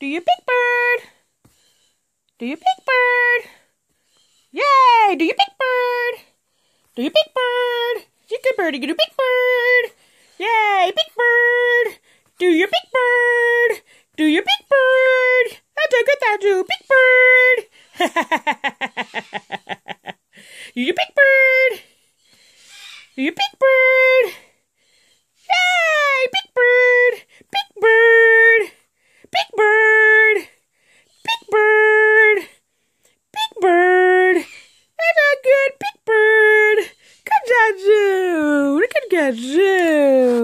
Do your big bird. Do your big bird. Yay! Do your big bird. Do your big bird. You good birdie, you do big bird. Yay, big bird. Do your big bird. Do your big bird. I do good, I do big bird. do your big bird. Do your big bird. look